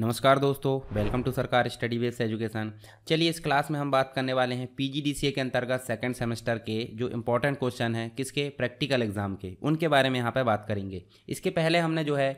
नमस्कार दोस्तों welcome to Sarkar study based education चलिए इस क्लास में हम बात करने वाले हैं पीजीडीसीए के अंतर्गत सेकंड सेमेस्टर के जो इंपॉर्टेंट क्वेश्चन हैं किसके प्रैक्टिकल एग्जाम के उनके बारे में यहाँ पर बात करेंगे इसके पहले हमने जो है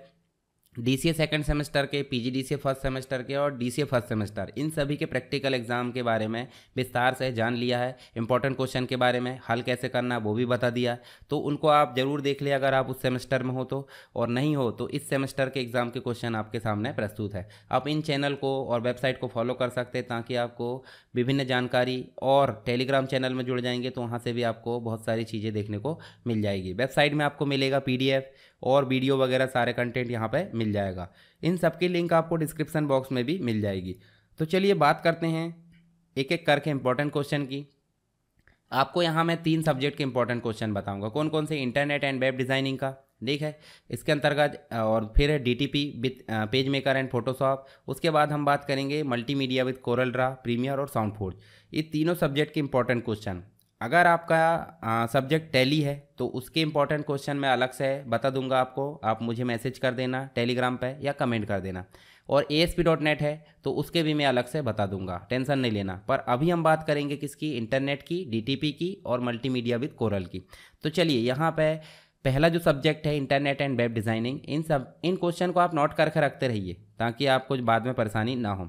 D C A second semester के P G D C A first semester के और D C A first semester इन सभी के प्रैक्टिकल एग्जाम के बारे में विस्तार से जान लिया है इंपॉर्टेंट क्वेश्चन के बारे में हल कैसे करना वो भी बता दिया तो उनको आप जरूर देख लें अगर आप उस सेमेस्टर में हो तो और नहीं हो तो इस सेमेस्टर के एग्ज़ाम के क्वेश्चन आपके सामने प्रस्तुत है आप इन चैनल को और वेबसाइट को फॉलो कर सकते हैं ताकि आपको विभिन्न जानकारी और टेलीग्राम चैनल में जुड़ जाएंगे तो वहाँ से भी आपको बहुत सारी चीज़ें देखने को मिल जाएगी वेबसाइट में आपको मिलेगा पी डी एफ़ और वीडियो वगैरह सारे कंटेंट यहाँ पर मिल जाएगा इन सब की लिंक आपको डिस्क्रिप्सन बॉक्स में भी मिल जाएगी तो चलिए बात करते हैं एक एक करके इंपॉर्टेंट क्वेश्चन की आपको यहाँ मैं तीन सब्जेक्ट के इंपॉर्टेंट क्वेश्चन बताऊंगा कौन कौन से इंटरनेट एंड वेब डिज़ाइनिंग का ठीक है इसके अंतर्गत और फिर है D T P PageMaker and Photoshop उसके बाद हम बात करेंगे multimedia with Corel Draw Premiere और साउंड फोर्ज ये तीनों सब्जेक्ट के इंपॉर्टेंट क्वेश्चन अगर आपका सब्जेक्ट टैली है तो उसके इम्पॉर्टेंट क्वेश्चन मैं अलग से बता दूंगा आपको आप मुझे मैसेज कर देना टेलीग्राम पे या कमेंट कर देना और A S P dot net है तो उसके भी मैं अलग से बता दूंगा टेंशन नहीं लेना पर अभी हम बात करेंगे किसकी इंटरनेट की डी टी पी की और मल्टी मीडिया विद कोरल की तो चलिए यहाँ पर पहला जो सब्जेक्ट है इंटरनेट एंड वेब डिज़ाइनिंग इन सब इन क्वेश्चन को आप नोट करके रखते रहिए ताकि आपको बाद में परेशानी ना हो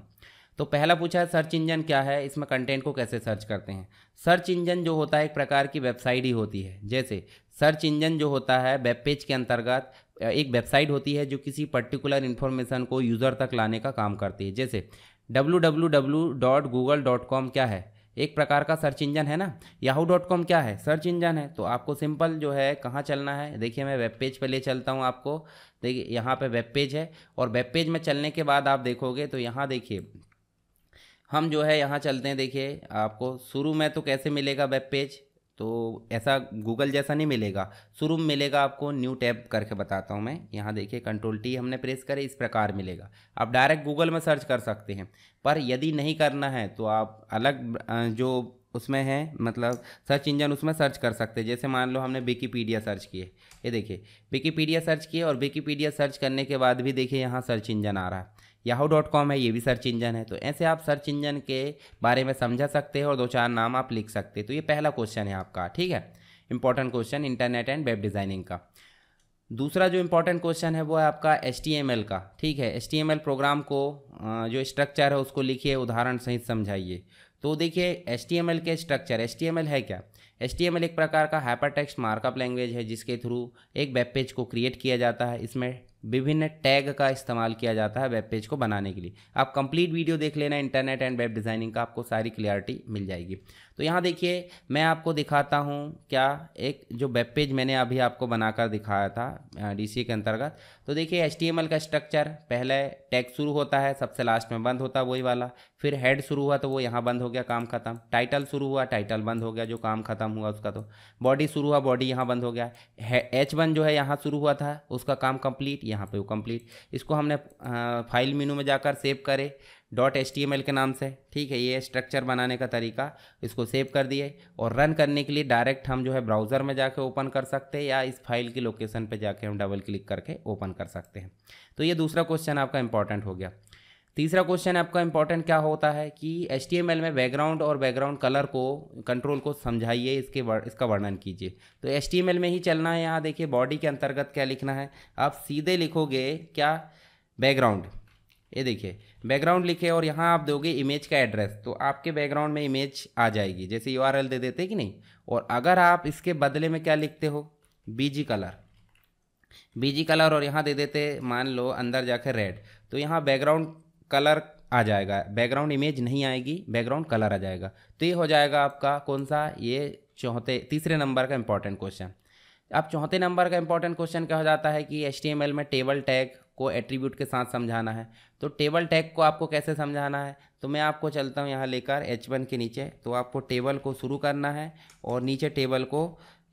तो पहला पूछा है सर्च इंजन क्या है इसमें कंटेंट को कैसे सर्च करते हैं सर्च इंजन जो होता है एक प्रकार की वेबसाइट ही होती है जैसे सर्च इंजन जो होता है वेब पेज के अंतर्गत एक वेबसाइट होती है जो किसी पर्टिकुलर इन्फॉर्मेशन को यूज़र तक लाने का काम करती है जैसे डब्लू क्या है एक प्रकार का सर्च इंजन है ना याहू डॉट कॉम क्या है सर्च इंजन है तो आपको सिंपल जो है कहाँ चलना है देखिए मैं वेब पेज पर ले चलता हूँ आपको देखिए यहाँ पे वेब पेज है और वेब पेज में चलने के बाद आप देखोगे तो यहाँ देखिए हम जो है यहाँ चलते हैं देखिए आपको शुरू में तो कैसे मिलेगा वेब पेज तो ऐसा गूगल जैसा नहीं मिलेगा शुरू में मिलेगा आपको न्यू टैब करके बताता हूँ मैं यहाँ देखिए कंट्रोल टी हमने प्रेस करे इस प्रकार मिलेगा आप डायरेक्ट गूगल में सर्च कर सकते हैं पर यदि नहीं करना है तो आप अलग जो उसमें है मतलब सर्च इंजन उसमें सर्च कर सकते हैं जैसे मान लो हमने विकीपीडिया सर्च किए ये देखिए विकीपीडिया सर्च किए और विकीपीडिया सर्च करने के बाद भी देखिए यहाँ सर्च इंजन आ रहा है याहू डॉट कॉम है ये भी सर्च इंजन है तो ऐसे आप सर्च इंजन के बारे में समझा सकते हैं और दो चार नाम आप लिख सकते हैं तो ये पहला क्वेश्चन है आपका ठीक है important question internet and web designing का दूसरा जो इंपॉर्टेंट क्वेश्चन है वो है आपका एच का ठीक है एच प्रोग्राम को जो स्ट्रक्चर है उसको लिखिए उदाहरण सहित समझाइए तो देखिए एच के स्ट्रक्चर एच है क्या एच एक प्रकार का हाइपर टेक्स्ट मार्कअप लैंग्वेज है जिसके थ्रू एक वेब पेज को क्रिएट किया जाता है इसमें विभिन्न टैग का इस्तेमाल किया जाता है वेब पेज को बनाने के लिए आप कंप्लीट वीडियो देख लेना इंटरनेट एंड वेब डिज़ाइनिंग का आपको सारी क्लियरिटी मिल जाएगी तो यहाँ देखिए मैं आपको दिखाता हूँ क्या एक जो वेब पेज मैंने अभी आपको बनाकर दिखाया था डी के अंतर्गत तो देखिए एच का स्ट्रक्चर पहले टैग शुरू होता है सबसे लास्ट में बंद होता वही वाला फिर हेड शुरू हुआ तो वो यहाँ बंद हो गया काम खत्म टाइटल शुरू हुआ टाइटल बंद हो गया जो काम खत्म हुआ उसका तो बॉडी शुरू हुआ बॉडी यहाँ बंद हो गया एच वन जो है यहाँ शुरू हुआ था उसका काम कम्प्लीट यहाँ पे वो कंप्लीट इसको हमने फाइल मेनू में जाकर सेव करे डॉट एच के नाम से ठीक है ये स्ट्रक्चर बनाने का तरीका इसको सेव कर दिए और रन करने के लिए डायरेक्ट हम जो है ब्राउज़र में जाके ओपन कर सकते हैं या इस फाइल की लोकेशन पे जाके हम डबल क्लिक करके ओपन कर सकते हैं तो ये दूसरा क्वेश्चन आपका इंपॉर्टेंट हो गया तीसरा क्वेश्चन आपका इंपॉर्टेंट क्या होता है कि एच में बैकग्राउंड और बैकग्राउंड कलर को कंट्रोल को समझाइए इसके वर, इसका वर्णन कीजिए तो एच में ही चलना है यहाँ देखिए बॉडी के अंतर्गत क्या लिखना है आप सीधे लिखोगे क्या बैकग्राउंड ये देखिए बैकग्राउंड लिखे और यहाँ आप दोगे इमेज का एड्रेस तो आपके बैकग्राउंड में इमेज आ जाएगी जैसे यू दे देते कि नहीं और अगर आप इसके बदले में क्या लिखते हो बीजी कलर बीजी कलर और यहाँ दे देते मान लो अंदर जाकर रेड तो यहाँ बैकग्राउंड कलर आ जाएगा बैकग्राउंड इमेज नहीं आएगी बैकग्राउंड कलर आ जाएगा तो ये हो जाएगा आपका कौन सा ये चौथे तीसरे नंबर का इंपॉर्टेंट क्वेश्चन अब चौथे नंबर का इंपॉर्टेंट क्वेश्चन क्या हो जाता है कि एच में टेबल टैग को एट्रीब्यूट के साथ समझाना है तो टेबल टैग को आपको कैसे समझाना है तो मैं आपको चलता हूँ यहाँ लेकर एच वन के नीचे तो आपको टेबल को शुरू करना है और नीचे टेबल को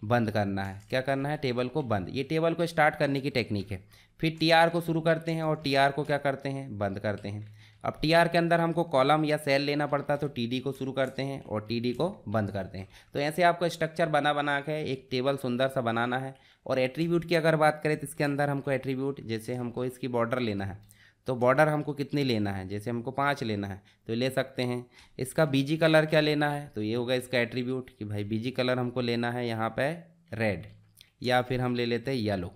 बंद करना है क्या करना है टेबल को बंद ये टेबल को स्टार्ट करने की टेक्निक है फिर टी आर को शुरू करते हैं और टी आर को क्या करते हैं बंद करते हैं अब टी आर के अंदर हमको कॉलम या सेल लेना पड़ता है तो टी डी को शुरू करते हैं और टी डी को बंद करते हैं तो ऐसे आपको स्ट्रक्चर बना बना के एक टेबल सुंदर सा बनाना है और एट्रीब्यूट की अगर बात करें तो इसके अंदर हमको एट्रीब्यूट जैसे हमको इसकी बॉर्डर लेना है तो बॉर्डर हमको कितनी लेना है जैसे हमको पाँच लेना है तो ले सकते हैं इसका बीजी कलर क्या लेना है तो ये होगा इसका एट्रीब्यूट कि भाई बीजी कलर हमको लेना है यहाँ पे रेड या फिर हम ले लेते हैं येलो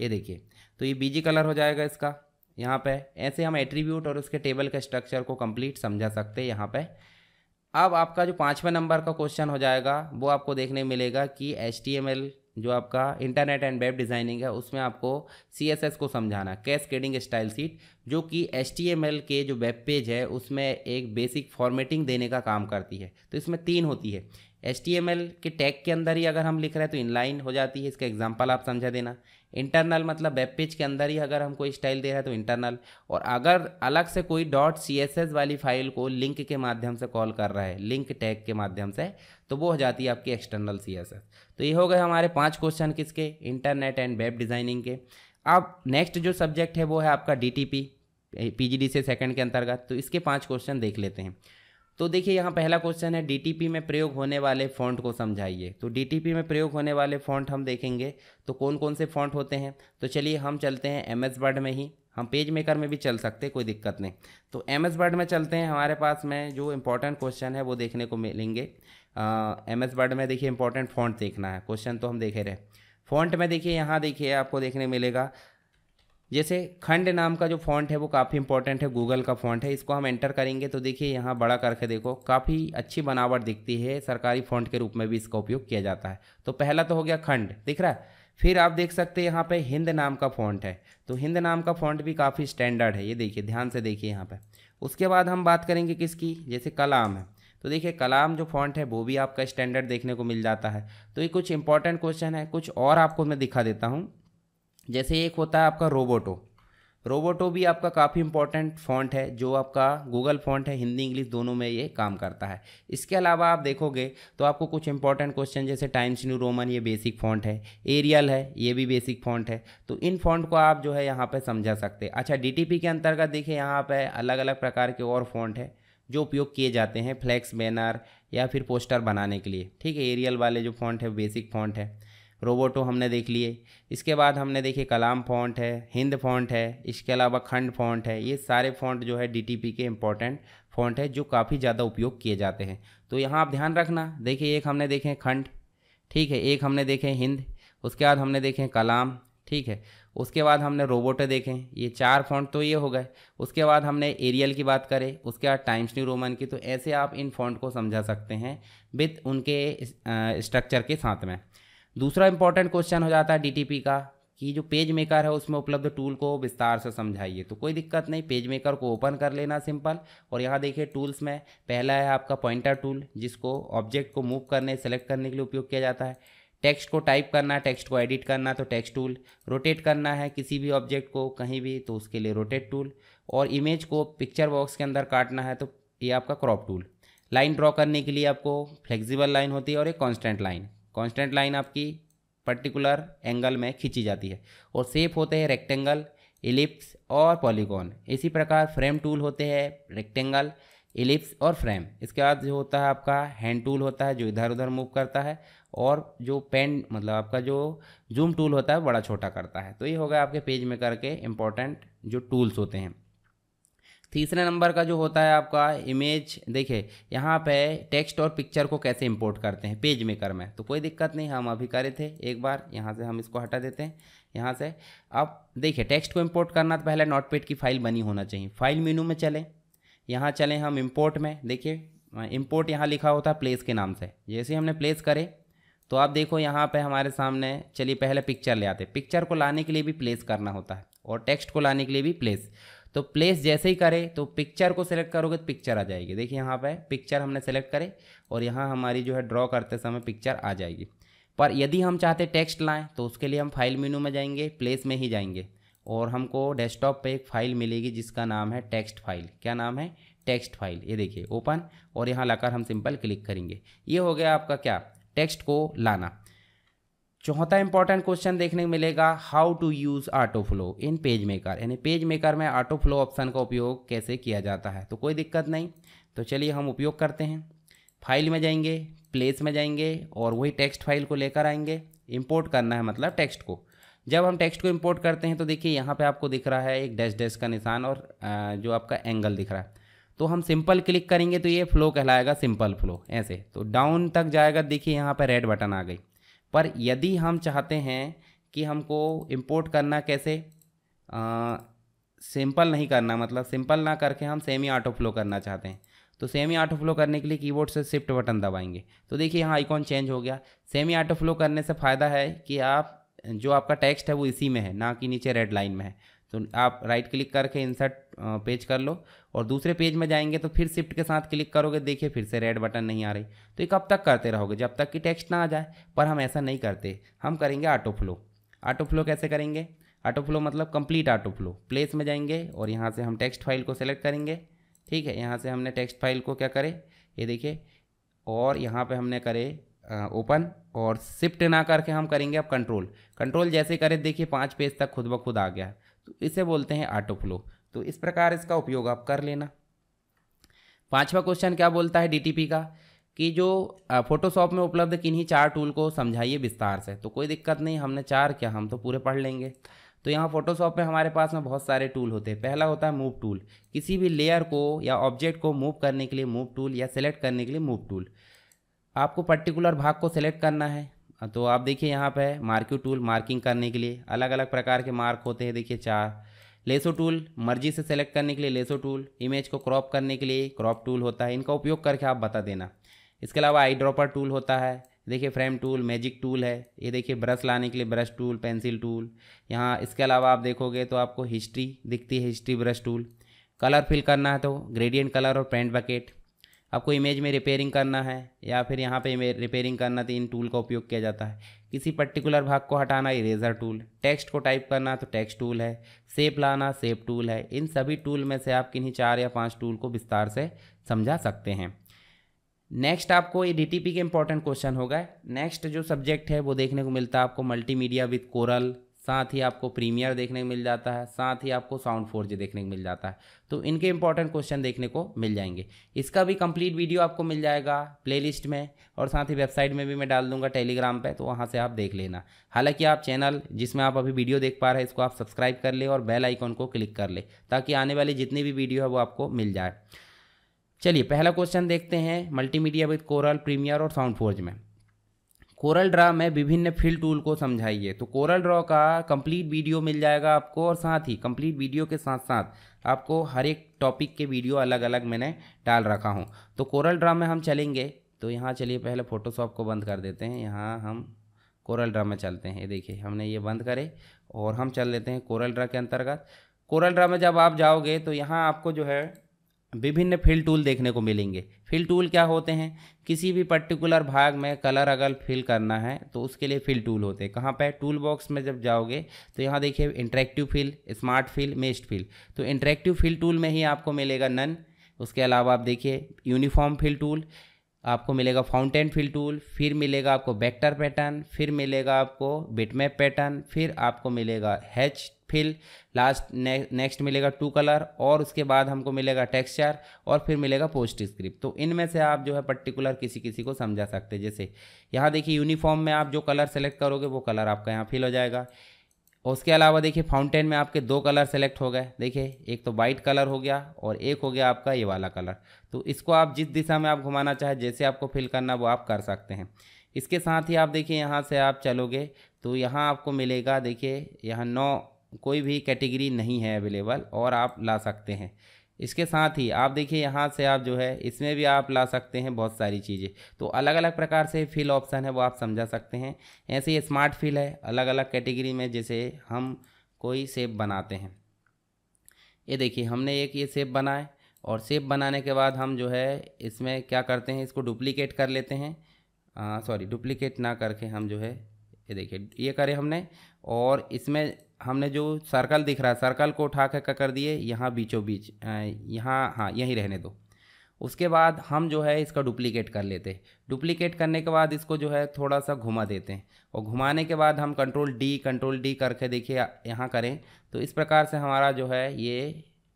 ये देखिए तो ये बीजी कलर हो जाएगा इसका यहाँ पे ऐसे हम एट्रीब्यूट और उसके टेबल के स्ट्रक्चर को कम्प्लीट समझा सकते हैं यहाँ पर अब आपका जो पाँचवें नंबर का क्वेश्चन हो जाएगा वो आपको देखने मिलेगा कि एच जो आपका इंटरनेट एंड वेब डिज़ाइनिंग है उसमें आपको सी एस एस को समझाना केडिंग स्टाइल सीट जो कि एच टी एम एल के जो वेब पेज है उसमें एक बेसिक फॉर्मेटिंग देने का काम करती है तो इसमें तीन होती है एच टी एम एल के टैग के अंदर ही अगर हम लिख रहे हैं तो इनलाइन हो जाती है इसका एग्जाम्पल आप समझा देना इंटरनल मतलब वेब पेज के अंदर ही अगर हम कोई स्टाइल दे रहे हैं तो इंटरनल और अगर अलग से कोई डॉट सी वाली फाइल को लिंक के माध्यम से कॉल कर रहा है लिंक टैग के माध्यम से तो वो हो जाती है आपकी एक्सटर्नल सी तो ये हो गए हमारे पाँच क्वेश्चन किसके इंटरनेट एंड वेब डिज़ाइनिंग के अब नेक्स्ट जो सब्जेक्ट है वो है आपका डी टी पी सेकंड के अंतर्गत तो इसके पाँच क्वेश्चन देख लेते हैं तो देखिए यहाँ पहला क्वेश्चन है डीटीपी में प्रयोग होने वाले फ़ॉन्ट को समझाइए तो डीटीपी में प्रयोग होने वाले फ़ॉन्ट हम देखेंगे तो कौन कौन से फ़ॉन्ट होते हैं तो चलिए हम चलते हैं एम एस वर्ड में ही हम पेज मेकर में भी चल सकते कोई दिक्कत नहीं तो एम एस वर्ड में चलते हैं हमारे पास में जो इम्पोर्टेंट क्वेश्चन है वो देखने को मिलेंगे एम एस वर्ड में देखिए इंपॉर्टेंट फ़ॉन्ट देखना है क्वेश्चन तो हम देखे रहे फ़ॉन्ट में देखिए यहाँ देखिए आपको देखने मिलेगा जैसे खंड नाम का जो फॉन्ट है वो काफ़ी इंपॉर्टेंट है गूगल का फॉन्ट है इसको हम एंटर करेंगे तो देखिए यहाँ बड़ा करके देखो काफ़ी अच्छी बनावट दिखती है सरकारी फॉन्ट के रूप में भी इसका उपयोग किया जाता है तो पहला तो हो गया खंड दिख रहा है फिर आप देख सकते हैं यहाँ पे हिंद नाम का फॉन्ट है तो हिंद नाम का फॉन्ट भी काफ़ी स्टैंडर्ड है ये देखिए ध्यान से देखिए यहाँ पर उसके बाद हम बात करेंगे किसकी जैसे कलाम है तो देखिए कलाम जो फॉन्ट है वो भी आपका स्टैंडर्ड देखने को मिल जाता है तो ये कुछ इंपॉर्टेंट क्वेश्चन है कुछ और आपको मैं दिखा देता हूँ जैसे एक होता है आपका रोबोटो रोबोटो भी आपका काफ़ी इंपॉर्टेंट फॉन्ट है जो आपका गूगल फॉन्ट है हिंदी इंग्लिश दोनों में ये काम करता है इसके अलावा आप देखोगे तो आपको कुछ इंपॉर्टेंट क्वेश्चन जैसे टाइम्स न्यू रोमन ये बेसिक फॉन्ट है एरियल है ये भी बेसिक फॉन्ट है तो इन फॉन्ट को आप जो है यहाँ पर समझा सकते अच्छा डी के अंतर्गत देखिए यहाँ पर अलग अलग प्रकार के और फॉन्ट है जो उपयोग किए जाते हैं फ्लैक्स बैनर या फिर पोस्टर बनाने के लिए ठीक है एरियल वाले जो फॉन्ट है बेसिक फॉन्ट है रोबोटो हमने देख लिए इसके बाद हमने देखे कलाम फॉन्ट है हिंद फॉन्ट है इसके अलावा खंड फॉन्ट है ये सारे फॉन्ट जो है डीटीपी के इंपॉर्टेंट फॉन्ट है जो काफ़ी ज़्यादा उपयोग किए जाते हैं तो यहाँ आप ध्यान रखना देखिए एक हमने देखे खंड ठीक है एक हमने देखे हिंद उसके बाद हमने देखे कलाम ठीक है उसके बाद हमने रोबोट देखें ये चार फॉन्ट तो ये हो गए उसके बाद हमने एरियल की बात करें उसके बाद टाइम्स न्यू रोमन की तो ऐसे आप इन फॉन्ट को समझा सकते हैं विथ उनके स्ट्रक्चर के साथ में दूसरा इंपॉर्टेंट क्वेश्चन हो जाता है डीटीपी का कि जो पेज मेकर है उसमें उपलब्ध टूल को विस्तार से समझाइए तो कोई दिक्कत नहीं पेज मेकर को ओपन कर लेना सिंपल और यहाँ देखिए टूल्स में पहला है आपका पॉइंटर टूल जिसको ऑब्जेक्ट को मूव करने सेलेक्ट करने के लिए उपयोग किया जाता है टेक्स्ट को टाइप करना टेक्स्ट को एडिट करना तो टेक्स्ट टूल रोटेट करना है किसी भी ऑब्जेक्ट को कहीं भी तो उसके लिए रोटेट टूल और इमेज को पिक्चर बॉक्स के अंदर काटना है तो ये आपका क्रॉप टूल लाइन ड्रॉ करने के लिए आपको फ्लेक्सिबल लाइन होती है और एक कॉन्स्टेंट लाइन कांस्टेंट लाइन आपकी पर्टिकुलर एंगल में खींची जाती है और सेप होते हैं रेक्टेंगल इलिप्स और पॉलीगॉन इसी प्रकार फ्रेम टूल होते हैं रेक्टेंगल इलिप्स और फ्रेम इसके बाद जो होता है आपका हैंड टूल होता है जो इधर उधर मूव करता है और जो पेन मतलब आपका जो जूम टूल होता है बड़ा छोटा करता है तो ये होगा आपके पेज में करके इंपॉर्टेंट जो टूल्स होते हैं तीसरे नंबर का जो होता है आपका इमेज देखिए यहाँ पे टेक्स्ट और पिक्चर को कैसे इंपोर्ट करते हैं पेज मेकर में तो कोई दिक्कत नहीं हम अभी करे थे एक बार यहाँ से हम इसको हटा देते हैं यहाँ से अब देखिए टेक्स्ट को इंपोर्ट करना तो पहले नोटपेड की फ़ाइल बनी होना चाहिए फाइल मीनू में चलें यहाँ चलें हम इम्पोर्ट में देखिए इम्पोर्ट यहाँ लिखा होता है प्लेस के नाम से जैसे हमने प्लेस करे तो आप देखो यहाँ पर हमारे सामने चलिए पहले पिक्चर ले आते पिक्चर को लाने के लिए भी प्लेस करना होता है और टेक्स्ट को लाने के लिए भी प्लेस तो प्लेस जैसे ही करें तो पिक्चर को सिलेक्ट करोगे तो पिक्चर आ जाएगी देखिए यहाँ पर पिक्चर हमने सेलेक्ट करें और यहाँ हमारी जो है ड्रॉ करते समय पिक्चर आ जाएगी पर यदि हम चाहते टेक्स्ट लाएँ तो उसके लिए हम फाइल मेनू में जाएंगे प्लेस में ही जाएंगे और हमको डेस्कटॉप पे एक फ़ाइल मिलेगी जिसका नाम है टेक्स्ट फाइल क्या नाम है टेक्स्ट फाइल ये देखिए ओपन और यहाँ लाकर हम सिंपल क्लिक करेंगे ये हो गया आपका क्या टेक्स्ट को लाना चौथा इंपॉर्टेंट क्वेश्चन देखने को मिलेगा how to use auto flow in PageMaker यानी पेज मेकर में ऑटो फ्लो ऑप्शन का उपयोग कैसे किया जाता है तो कोई दिक्कत नहीं तो चलिए हम उपयोग करते हैं फाइल में जाएंगे प्लेस में जाएंगे और वही टेक्स्ट फाइल को लेकर आएंगे इम्पोर्ट करना है मतलब टेक्स्ट को जब हम टेक्स्ट को इम्पोर्ट करते हैं तो देखिए यहाँ पे आपको दिख रहा है एक डैश डैश का निशान और जो आपका एंगल दिख रहा है तो हम सिंपल क्लिक करेंगे तो ये फ़्लो कहलाएगा सिंपल फ्लो ऐसे तो डाउन तक जाएगा देखिए यहाँ पर रेड बटन आ गई पर यदि हम चाहते हैं कि हमको इम्पोर्ट करना कैसे सिंपल नहीं करना मतलब सिंपल ना करके हम सेमी ऑटो फ्लो करना चाहते हैं तो सेमी ऑटो फ्लो करने के लिए कीबोर्ड से शिफ्ट बटन दबाएंगे तो देखिए यहाँ आइकॉन चेंज हो गया सेमी ऑटो फ्लो करने से फ़ायदा है कि आप जो आपका टेक्स्ट है वो इसी में है ना कि नीचे रेड लाइन में है तो आप राइट क्लिक करके इंसर्ट पेज कर लो और दूसरे पेज में जाएंगे तो फिर शिफ्ट के साथ क्लिक करोगे देखिए फिर से रेड बटन नहीं आ रही तो ये कब तक करते रहोगे जब तक कि टेक्स्ट ना आ जाए पर हम ऐसा नहीं करते हम करेंगे ऑटो फ्लो ऑटो फ्लो कैसे करेंगे ऑटो फ्लो मतलब कंप्लीट ऑटो फ्लो प्लेस में जाएंगे और यहाँ से हम टेक्स्ट फाइल को सेलेक्ट करेंगे ठीक है यहाँ से हमने टेक्स्ट फाइल को क्या करे ये देखिए और यहाँ पे हमने करे ओपन और शिफ्ट ना करके हम करेंगे अब कंट्रोल कंट्रोल जैसे करें देखिए पाँच पेज तक खुद ब खुद आ गया तो इसे बोलते हैं ऑटो फ्लो तो इस प्रकार इसका उपयोग आप कर लेना पांचवा क्वेश्चन क्या बोलता है डीटीपी का कि जो फोटोशॉप में उपलब्ध किन्हीं चार टूल को समझाइए विस्तार से तो कोई दिक्कत नहीं हमने चार क्या हम तो पूरे पढ़ लेंगे तो यहाँ फोटोशॉप में हमारे पास में बहुत सारे टूल होते हैं पहला होता है मूव टूल किसी भी लेयर को या ऑब्जेक्ट को मूव करने के लिए मूव टूल या सेलेक्ट करने के लिए मूव टूल आपको पर्टिकुलर भाग को सेलेक्ट करना है हाँ, तो आप देखिए यहाँ पर मार्क्यू टूल मार्किंग करने के लिए अलग अलग प्रकार के मार्क होते हैं देखिए चार लेसो टूल मर्जी से सेलेक्ट करने के लिए लेसो टूल इमेज को क्रॉप करने के लिए क्रॉप टूल होता है इनका उपयोग करके आप बता देना इसके अलावा आई ड्रॉपर टूल होता है देखिए फ्रेम टूल मैजिक टूल है ये देखिए ब्रश लाने के लिए ब्रश टूल पेंसिल टूल यहाँ इसके अलावा आप देखोगे तो आपको हिस्ट्री दिखती है history brush tool colour fill करना है तो ग्रेडियंट कलर और पेंट बकेट आपको इमेज में रिपेयरिंग करना है या फिर यहाँ पे रिपेयरिंग करना तो इन टूल का उपयोग किया जाता है किसी पर्टिकुलर भाग को हटाना इरेजर टूल टेक्स्ट को टाइप करना तो टेक्स्ट टूल है सेप लाना सेप टूल है इन सभी टूल में से आप किन्हीं चार या पाँच टूल को विस्तार से समझा सकते हैं नेक्स्ट आपको ये डी के इंपॉर्टेंट क्वेश्चन होगा नेक्स्ट जो सब्जेक्ट है वो देखने को मिलता है आपको मल्टीमीडिया विद कोरल साथ ही आपको प्रीमियर देखने को मिल जाता है साथ ही आपको साउंड फोर देखने को मिल जाता है तो इनके इंपॉर्टेंट क्वेश्चन देखने को मिल जाएंगे इसका भी कंप्लीट वीडियो आपको मिल जाएगा प्लेलिस्ट में और साथ ही वेबसाइट में भी मैं डाल दूंगा टेलीग्राम पर तो वहाँ से आप देख लेना हालांकि आप चैनल जिसमें आप अभी वीडियो देख पा रहे हैं इसको आप सब्सक्राइब कर ले और बेल आइकॉन को क्लिक कर ले ताकि आने वाली जितनी भी वीडियो है वो आपको मिल जाए चलिए पहला क्वेश्चन देखते हैं मल्टीमीडिया विद कोरल प्रीमियर और साउंड फोर्ज में कोरल ड्रा में विभिन्न फिल टूल को समझाइए तो कोरल ड्रॉ का कंप्लीट वीडियो मिल जाएगा आपको और साथ ही कंप्लीट वीडियो के साथ साथ आपको हर एक टॉपिक के वीडियो अलग अलग मैंने डाल रखा हूँ तो कोरल ड्रा में हम चलेंगे तो यहाँ चलिए पहले फ़ोटोशॉप को बंद कर देते हैं यहाँ हम कोरल ड्रा में चलते हैं ये देखिए हमने ये बंद करे और हम चल लेते हैं कोरल ड्रा के अंतर्गत कोरल ड्रा में जब आप जाओगे तो यहाँ आपको जो है विभिन्न फिल टूल देखने को मिलेंगे फिल टूल क्या होते हैं किसी भी पर्टिकुलर भाग में कलर अगर फिल करना है तो उसके लिए फिल टूल होते हैं कहाँ पर टूल बॉक्स में जब जाओगे तो यहाँ देखिए interactive fill smart fill mesh fill तो इंटरेक्टिव फिल टूल में ही आपको मिलेगा नन उसके अलावा आप देखिए यूनिफॉर्म फिल टूल आपको मिलेगा फाउंटेन फिल टूल फिर मिलेगा आपको वेक्टर पैटर्न फिर मिलेगा आपको बिटमैप पैटर्न फिर आपको मिलेगा हैच फिल लास्ट ने, नेक्स्ट मिलेगा टू कलर और उसके बाद हमको मिलेगा टेक्सचर और फिर मिलेगा पोस्ट स्क्रिप्ट तो इनमें से आप जो है पर्टिकुलर किसी किसी को समझा सकते हैं जैसे यहाँ देखिए यूनिफॉर्म में आप जो कलर सेलेक्ट करोगे वो कलर आपका यहाँ फिल हो जाएगा उसके अलावा देखिए फाउंटेन में आपके दो कलर सेलेक्ट हो गए देखिए एक तो वाइट कलर हो गया और एक हो गया आपका ये वाला कलर तो इसको आप जिस दिशा में आप घुमाना चाहे जैसे आपको फिल करना वो आप कर सकते हैं इसके साथ ही आप देखिए यहाँ से आप चलोगे तो यहाँ आपको मिलेगा देखिए यहाँ नौ कोई भी कैटेगरी नहीं है अवेलेबल और आप ला सकते हैं इसके साथ ही आप देखिए यहाँ से आप जो है इसमें भी आप ला सकते हैं बहुत सारी चीज़ें तो अलग अलग प्रकार से फिल ऑप्शन है वो आप समझा सकते हैं ऐसे ही स्मार्ट फिल है अलग अलग कैटेगरी में जैसे हम कोई सेब बनाते हैं ये देखिए हमने एक ये सेब बनाए और सेब बनाने के बाद हम जो है इसमें क्या करते हैं इसको डुप्लीकेट कर लेते हैं सॉरी डुप्लीकेट ना करके हम जो है ये देखिए ये करें हमने और इसमें हमने जो सर्कल दिख रहा है सर्कल को उठा कर कर दिए यहाँ बीचों बीच यहाँ हाँ यहीं रहने दो उसके बाद हम जो है इसका डुप्लीकेट कर लेते हैं डुप्लीकेट करने के बाद इसको जो है थोड़ा सा घुमा देते हैं और घुमाने के बाद हम कंट्रोल डी कंट्रोल डी करके देखिए यहाँ करें तो इस प्रकार से हमारा जो है ये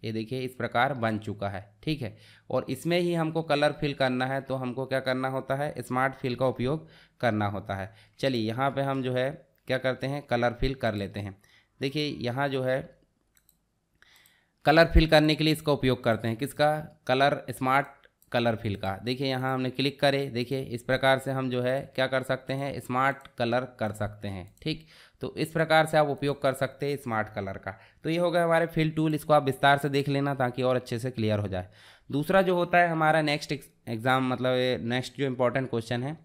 ये देखिए इस प्रकार बन चुका है ठीक है और इसमें ही हमको कलर फिल करना है तो हमको क्या करना होता है स्मार्ट फिल का उपयोग करना होता है चलिए यहाँ पर हम जो है क्या करते हैं कलर फिल कर लेते हैं देखिए यहाँ जो है कलर फिल करने के लिए इसका उपयोग करते हैं किसका कलर स्मार्ट कलर फिल का देखिए यहाँ हमने क्लिक करे देखिए इस प्रकार से हम जो है क्या कर सकते हैं स्मार्ट कलर कर सकते हैं ठीक तो इस प्रकार से आप उपयोग कर सकते हैं स्मार्ट कलर का तो ये हो गया हमारे फिल टूल इसको आप विस्तार से देख लेना ताकि और अच्छे से क्लियर हो जाए दूसरा जो होता है हमारा नेक्स्ट एग्ज़ाम मतलब नेक्स्ट जो इम्पोर्टेंट क्वेश्चन है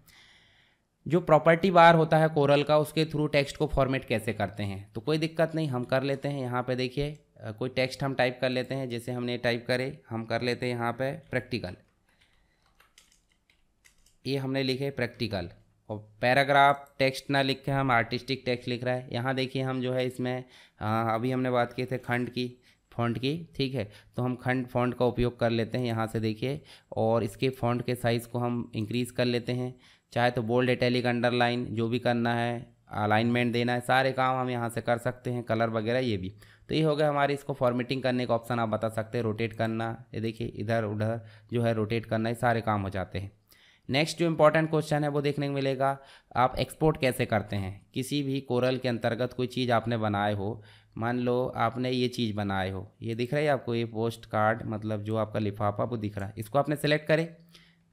जो प्रॉपर्टी बार होता है कोरल का उसके थ्रू टेक्स्ट को फॉर्मेट कैसे करते हैं तो कोई दिक्कत नहीं हम कर लेते हैं यहाँ पे देखिए कोई टेक्स्ट हम टाइप कर लेते हैं जैसे हमने टाइप करे हम कर लेते हैं यहाँ पे प्रैक्टिकल ये हमने लिखे प्रैक्टिकल और पैराग्राफ टेक्स्ट ना लिख के हम आर्टिस्टिक टेक्स्ट लिख रहा है यहाँ देखिए हम जो है इसमें अभी हमने बात की थे खंड की फ़ॉन्ट की ठीक है तो हम खंड फ़ॉन्ट का उपयोग कर लेते हैं यहाँ से देखिए और इसके फ़ॉन्ट के साइज़ को हम इंक्रीज़ कर लेते हैं चाहे तो बोल्ड इटैलिक अंडरलाइन जो भी करना है अलाइनमेंट देना है सारे काम हम यहाँ से कर सकते हैं कलर वगैरह ये भी तो ये हो गया हमारे इसको फॉर्मेटिंग करने का ऑप्शन आप बता सकते हैं रोटेट करना ये देखिए इधर उधर जो है रोटेट करना ये सारे काम हो जाते हैं नेक्स्ट जो इम्पोर्टेंट क्वेश्चन है वो देखने को मिलेगा आप एक्सपोर्ट कैसे करते हैं किसी भी कोरल के अंतर्गत कोई चीज़ आपने बनाए हो मान लो आपने ये चीज़ बनाए हो ये दिख रहा है आपको ये पोस्ट कार्ड मतलब जो आपका लिफाफा वो दिख रहा है इसको आपने सेलेक्ट करें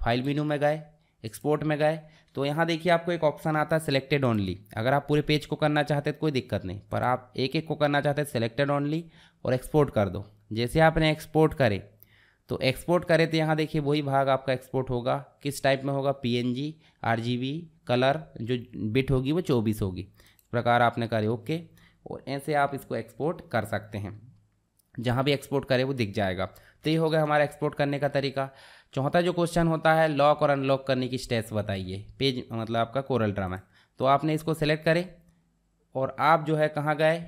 फाइल मीनू में गए एक्सपोर्ट में गए तो यहाँ देखिए आपको एक ऑप्शन आता है सिलेक्टेड ओनली अगर आप पूरे पेज को करना चाहते तो कोई दिक्कत नहीं पर आप एक एक को करना चाहते सेलेक्टेड सिलेक्टेड ओनली और एक्सपोर्ट कर दो जैसे आपने एक्सपोर्ट करे तो एक्सपोर्ट करे तो यहाँ देखिए वही भाग आपका एक्सपोर्ट होगा किस टाइप में होगा P N G R G B colour जो बिट होगी वो चौबीस होगी प्रकार आपने करे ओके और ऐसे आप इसको एक्सपोर्ट कर सकते हैं जहाँ भी एक्सपोर्ट करे वो दिख जाएगा तो ये हो गया हमारा एक्सपोर्ट करने का तरीका चौथा जो क्वेश्चन होता है लॉक और अनलॉक करने की स्टेप्स बताइए पेज मतलब आपका कोरल ड्रामा तो आपने इसको सेलेक्ट करें और आप जो है कहाँ गए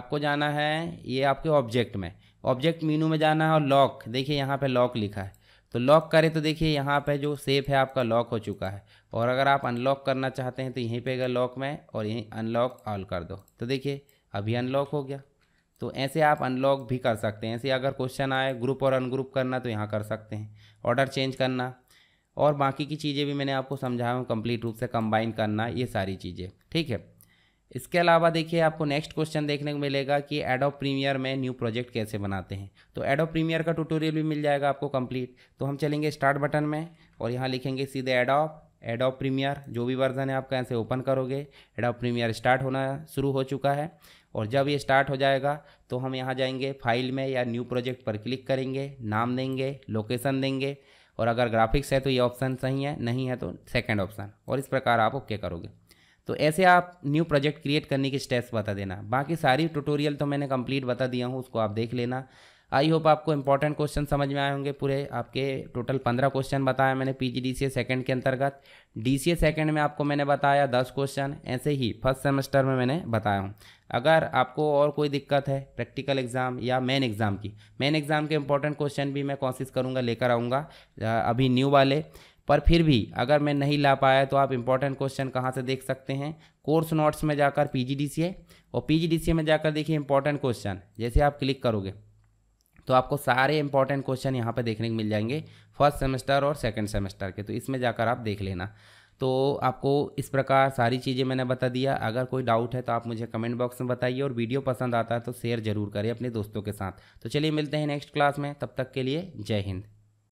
आपको जाना है ये आपके ऑब्जेक्ट में ऑब्जेक्ट मीनू में जाना है और लॉक देखिए यहाँ पे लॉक लिखा है तो लॉक करें तो देखिए यहाँ पे जो सेफ है आपका लॉक हो चुका है और अगर आप अनलॉक करना चाहते हैं तो यहीं पर गए लॉक में और यहीं अनलॉक ऑल कर दो तो देखिए अभी अनलॉक हो गया तो ऐसे आप अनलॉक भी कर सकते हैं ऐसे अगर क्वेश्चन आए ग्रुप और अनग्रुप करना तो यहाँ कर सकते हैं ऑर्डर चेंज करना और बाकी की चीज़ें भी मैंने आपको समझाया हूँ कंप्लीट रूप से कंबाइन करना ये सारी चीज़ें ठीक है इसके अलावा देखिए आपको नेक्स्ट क्वेश्चन देखने को मिलेगा कि एडोप प्रीमियर में न्यू प्रोजेक्ट कैसे बनाते हैं तो एडोप प्रीमियर का ट्यूटोरियल भी मिल जाएगा आपको कंप्लीट तो हम चलेंगे स्टार्ट बटन में और यहाँ लिखेंगे सीधे एडोप एडोप प्रीमियर जो भी वर्जन है आपका ऐसे ओपन करोगे एडोप प्रीमियर स्टार्ट होना शुरू हो चुका है और जब ये स्टार्ट हो जाएगा तो हम यहाँ जाएंगे फाइल में या न्यू प्रोजेक्ट पर क्लिक करेंगे नाम देंगे लोकेशन देंगे और अगर ग्राफिक्स है तो ये ऑप्शन सही है नहीं है तो सेकेंड ऑप्शन और इस प्रकार आप ओके करोगे तो ऐसे आप न्यू प्रोजेक्ट क्रिएट करने के स्टेप्स बता देना बाकी सारी ट्यूटोरियल तो मैंने कंप्लीट बता दिया हूँ उसको आप देख लेना आई होप आपको इंपॉर्टेंट क्वेश्चन समझ में आए होंगे पूरे आपके टोटल पंद्रह क्वेश्चन बताया मैंने पी जी डी सी ए के अंतर्गत डी सी ए में आपको मैंने बताया दस क्वेश्चन ऐसे ही फर्स्ट सेमेस्टर में मैंने बताया हूँ अगर आपको और कोई दिक्कत है प्रैक्टिकल एग्ज़ाम या मेन एग्ज़ाम की मेन एग्ज़ाम के इंपॉर्टेंट क्वेश्चन भी मैं कोशिश करूँगा लेकर आऊँगा अभी न्यू वाले पर फिर भी अगर मैं नहीं ला पाया तो आप इंपॉर्टेंट क्वेश्चन कहाँ से देख सकते हैं कोर्स नोट्स में जाकर पी जी डी सी ए और पी जी डी सी ए में जाकर देखिए इंपॉर्टेंट क्वेश्चन जैसे आप क्लिक करोगे तो आपको सारे इंपॉर्टेंट क्वेश्चन यहाँ पर देखने को मिल जाएंगे फर्स्ट सेमेस्टर और सेकेंड सेमेस्टर के तो इसमें जाकर आप देख लेना तो आपको इस प्रकार सारी चीज़ें मैंने बता दिया अगर कोई डाउट है तो आप मुझे कमेंट बॉक्स में बताइए और वीडियो पसंद आता है तो शेयर जरूर करें अपने दोस्तों के साथ तो चलिए मिलते हैं नेक्स्ट क्लास में तब तक के लिए जय हिंद